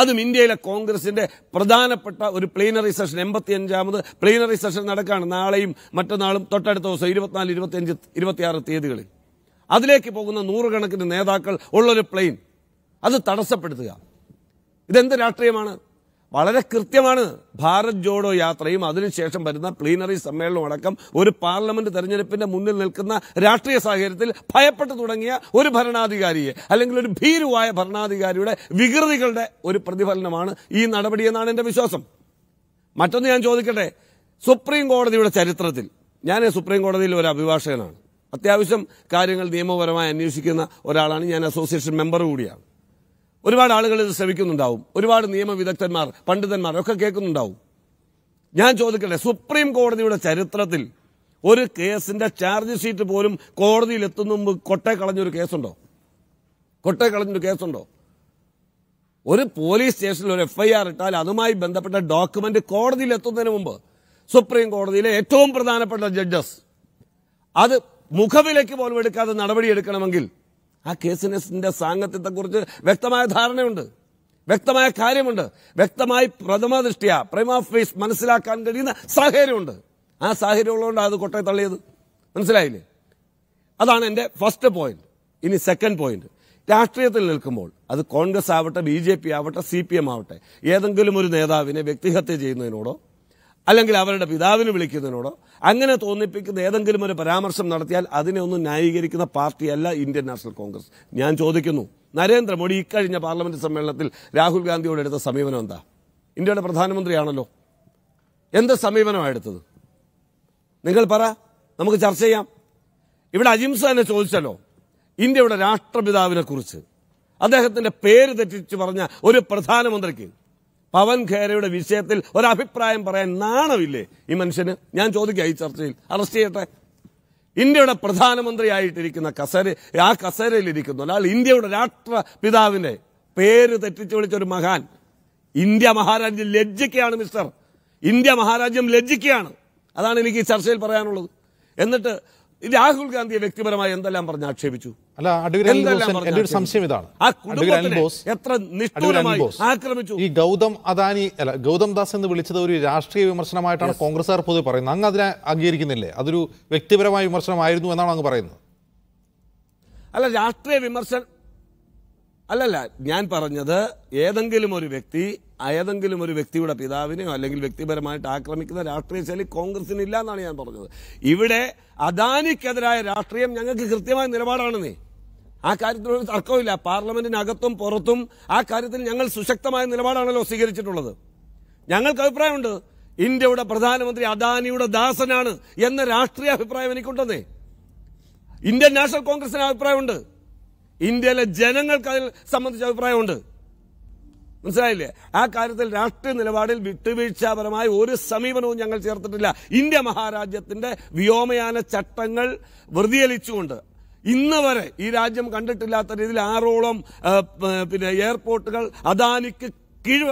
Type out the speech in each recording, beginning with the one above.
അതും ഇന്ത്യയിലെ കോൺഗ്രസിന്റെ പ്രധാനപ്പെട്ട ഒരു പ്ലീനറി സെഷൻ അഞ്ചാമത് പ്ലീനറി സെഷൻ നടക്കുകയാണ് നാളെയും മറ്റന്നാളും തൊട്ടടുത്ത ദിവസം ഇരുപത്തിനാല് ഇരുപത്തിയഞ്ച് ഇരുപത്തിയാറ് തീയതികളിൽ അതിലേക്ക് പോകുന്ന നൂറുകണക്കിന് നേതാക്കൾ ഉള്ളൊരു പ്ലെയിൻ അത് തടസ്സപ്പെടുത്തുക ഇതെന്ത് രാഷ്ട്രീയമാണ് വളരെ കൃത്യമാണ് ഭാരത് ജോഡോ യാത്രയും അതിനുശേഷം വരുന്ന പ്ലീനറി സമ്മേളനം അടക്കം ഒരു പാർലമെന്റ് തെരഞ്ഞെടുപ്പിന്റെ മുന്നിൽ നിൽക്കുന്ന രാഷ്ട്രീയ സാഹചര്യത്തിൽ ഭയപ്പെട്ടു തുടങ്ങിയ ഒരു ഭരണാധികാരിയെ അല്ലെങ്കിൽ ഒരു ഭീരുവായ ഭരണാധികാരിയുടെ വികൃതികളുടെ ഒരു പ്രതിഫലനമാണ് ഈ നടപടിയെന്നാണ് എന്റെ വിശ്വാസം മറ്റൊന്ന് ഞാൻ ചോദിക്കട്ടെ സുപ്രീം കോടതിയുടെ ചരിത്രത്തിൽ ഞാൻ സുപ്രീം കോടതിയിൽ ഒരു അഭിഭാഷകനാണ് അത്യാവശ്യം കാര്യങ്ങൾ നിയമപരമായി അന്വേഷിക്കുന്ന ഒരാളാണ് ഞാൻ അസോസിയേഷൻ മെമ്പർ കൂടിയാണ് ഒരുപാട് ആളുകൾ ഇത് ശ്രമിക്കുന്നുണ്ടാവും ഒരുപാട് നിയമ പണ്ഡിതന്മാർ ഒക്കെ കേൾക്കുന്നുണ്ടാവും ഞാൻ ചോദിക്കട്ടെ സുപ്രീം കോടതിയുടെ ചരിത്രത്തിൽ ഒരു കേസിന്റെ ചാർജ് ഷീറ്റ് പോലും കോടതിയിൽ എത്തുന്ന മുമ്പ് കൊട്ടെ കളഞ്ഞൊരു കേസുണ്ടോ കൊട്ടെ കളഞ്ഞൊരു കേസുണ്ടോ ഒരു പോലീസ് സ്റ്റേഷനിൽ ഒരു എഫ്ഐആർ ഇട്ടാൽ അതുമായി ബന്ധപ്പെട്ട ഡോക്യുമെന്റ് കോടതിയിൽ എത്തുന്നതിന് മുമ്പ് സുപ്രീം കോടതിയിലെ ഏറ്റവും പ്രധാനപ്പെട്ട ജഡ്ജസ് അത് മുഖവിലയ്ക്ക് പോലും എടുക്കാതെ നടപടിയെടുക്കണമെങ്കിൽ ആ കേസിനെ സാങ്കത്യത്തെക്കുറിച്ച് വ്യക്തമായ ധാരണയുണ്ട് വ്യക്തമായ കാര്യമുണ്ട് വ്യക്തമായി പ്രഥമ ദൃഷ്ടിയ പ്രൈമ ഫേസ് മനസ്സിലാക്കാൻ കഴിയുന്ന സാഹചര്യമുണ്ട് ആ സാഹചര്യം ഉള്ളതുകൊണ്ടാണ് അത് കൊട്ടയെ തള്ളിയത് മനസ്സിലായില്ലേ അതാണ് എൻ്റെ ഫസ്റ്റ് പോയിന്റ് ഇനി സെക്കൻഡ് പോയിന്റ് രാഷ്ട്രീയത്തിൽ നിൽക്കുമ്പോൾ അത് കോൺഗ്രസ് ആവട്ടെ ബി ജെ പി ആവട്ടെ സി പി എം ആവട്ടെ ഏതെങ്കിലും ഒരു നേതാവിനെ വ്യക്തിഹത്യ ചെയ്യുന്നതിനോടോ അല്ലെങ്കിൽ അവരുടെ പിതാവിന് വിളിക്കുന്നതിനോടോ അങ്ങനെ തോന്നിപ്പിക്കുന്ന ഏതെങ്കിലും ഒരു പരാമർശം നടത്തിയാൽ അതിനെ ഒന്നും ന്യായീകരിക്കുന്ന പാർട്ടിയല്ല ഇന്ത്യൻ നാഷണൽ കോൺഗ്രസ് ഞാൻ ചോദിക്കുന്നു നരേന്ദ്രമോദി ഇക്കഴിഞ്ഞ പാർലമെന്റ് സമ്മേളനത്തിൽ രാഹുൽ ഗാന്ധിയോട് എടുത്ത സമീപനം എന്താ ഇന്ത്യയുടെ പ്രധാനമന്ത്രിയാണല്ലോ എന്ത് സമീപനമാണ് എടുത്തത് നിങ്ങൾ പറ നമുക്ക് ചർച്ച ചെയ്യാം ഇവിടെ അജിംസ തന്നെ ചോദിച്ചല്ലോ ഇന്ത്യയുടെ രാഷ്ട്രപിതാവിനെ കുറിച്ച് അദ്ദേഹത്തിന്റെ പേര് തെറ്റിച്ച് പറഞ്ഞ ഒരു പ്രധാനമന്ത്രിക്ക് പവൻ ഖേരയുടെ വിഷയത്തിൽ ഒരഭിപ്രായം പറയാൻ നാണമില്ലേ ഈ മനുഷ്യന് ഞാൻ ചോദിക്കുക ഈ ചർച്ചയിൽ അറസ്റ്റ് ചെയ്യട്ടെ ഇന്ത്യയുടെ പ്രധാനമന്ത്രിയായിട്ടിരിക്കുന്ന കസേര ആ കസേരയിലിരിക്കുന്ന അല്ല ഇന്ത്യയുടെ രാഷ്ട്രപിതാവിന്റെ പേര് തെറ്റിച്ചു വിളിച്ച ഒരു മഹാൻ ഇന്ത്യ മഹാരാജ്യം ലജ്ജിക്കുകയാണ് മിസ്റ്റർ ഇന്ത്യ മഹാരാജ്യം ലജ്ജിക്കുകയാണ് അതാണ് എനിക്ക് ഈ ചർച്ചയിൽ പറയാനുള്ളത് എന്നിട്ട് രാഹുൽ ഗാന്ധിയെ വ്യക്തിപരമായി എന്തെല്ലാം പറഞ്ഞ് ആക്ഷേപിച്ചു അല്ല ഒരു സംശയം ഇതാണ് എത്ര നിഷ്ഠൂരമായി ആക്രമിച്ചു ഈ ഗൗതം അദാനി അല്ല ഗൗതം ദാസ് എന്ന് വിളിച്ചത് ഒരു രാഷ്ട്രീയ വിമർശനമായിട്ടാണ് കോൺഗ്രസ്സുകാർ പൊതുവെ പറയുന്നത് അങ്ങ് അതിനെ അംഗീകരിക്കുന്നില്ലേ അതൊരു വ്യക്തിപരമായ വിമർശനമായിരുന്നു എന്നാണ് അങ്ങ് പറയുന്നത് അല്ല രാഷ്ട്രീയ വിമർശനം അല്ലല്ല ഞാൻ പറഞ്ഞത് ഏതെങ്കിലും ഒരു വ്യക്തി ഏതെങ്കിലും ഒരു വ്യക്തിയുടെ പിതാവിനെയോ അല്ലെങ്കിൽ വ്യക്തിപരമായിട്ട് ആക്രമിക്കുന്ന രാഷ്ട്രീയ ശൈലി കോൺഗ്രസിനില്ല എന്നാണ് ഞാൻ പറഞ്ഞത് ഇവിടെ അദാനിക്കെതിരായ രാഷ്ട്രീയം ഞങ്ങൾക്ക് കൃത്യമായ നിലപാടാണ് നീ ആ കാര്യത്തിൽ തർക്കമില്ല പാർലമെന്റിനകത്തും പുറത്തും ആ കാര്യത്തിൽ ഞങ്ങൾ സുശക്തമായ നിലപാടാണല്ലോ സ്വീകരിച്ചിട്ടുള്ളത് ഞങ്ങൾക്ക് അഭിപ്രായമുണ്ട് ഇന്ത്യയുടെ പ്രധാനമന്ത്രി അദാനിയുടെ ദാസനാണ് എന്ന രാഷ്ട്രീയ അഭിപ്രായം എനിക്കുണ്ടെന്നേ ഇന്ത്യൻ നാഷണൽ കോൺഗ്രസിന് അഭിപ്രായമുണ്ട് ഇന്ത്യയിലെ ജനങ്ങൾക്ക് അതിൽ സംബന്ധിച്ച അഭിപ്രായമുണ്ട് മനസ്സിലായില്ലേ ആ കാര്യത്തിൽ രാഷ്ട്രീയ നിലപാടിൽ വിട്ടുവീഴ്ചാപരമായ ഒരു സമീപനവും ഞങ്ങൾ ചേർത്തിട്ടില്ല ഇന്ത്യ മഹാരാജ്യത്തിന്റെ വ്യോമയാന ചട്ടങ്ങൾ വൃതിയലിച്ചുകൊണ്ട് ഇന്ന് വരെ ഈ രാജ്യം കണ്ടിട്ടില്ലാത്ത രീതിയിൽ ആറോളം പിന്നെ എയർപോർട്ടുകൾ അദാനിക്ക് കീഴ്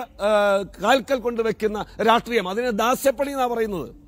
കാൽക്കൽ കൊണ്ടുവെക്കുന്ന രാഷ്ട്രീയം അതിനെ ദാസ്യപ്പണി എന്നാണ് പറയുന്നത്